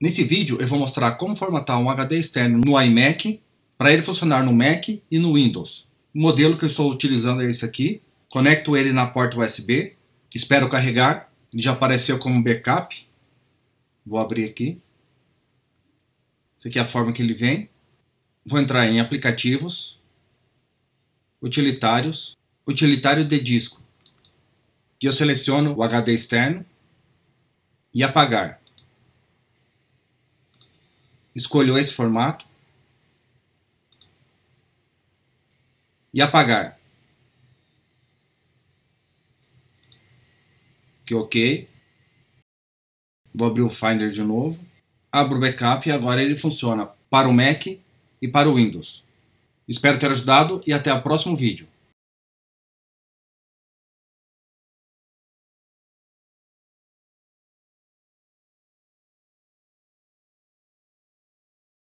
Nesse vídeo eu vou mostrar como formatar um HD externo no iMac para ele funcionar no Mac e no Windows. O modelo que eu estou utilizando é esse aqui. Conecto ele na porta USB, espero carregar, ele já apareceu como backup. Vou abrir aqui. Essa aqui é a forma que ele vem. Vou entrar em aplicativos, utilitários, utilitário de disco. E eu seleciono o HD externo e apagar escolheu esse formato e apagar. Que OK. Vou abrir o Finder de novo. Abro o backup e agora ele funciona para o Mac e para o Windows. Espero ter ajudado e até o próximo vídeo.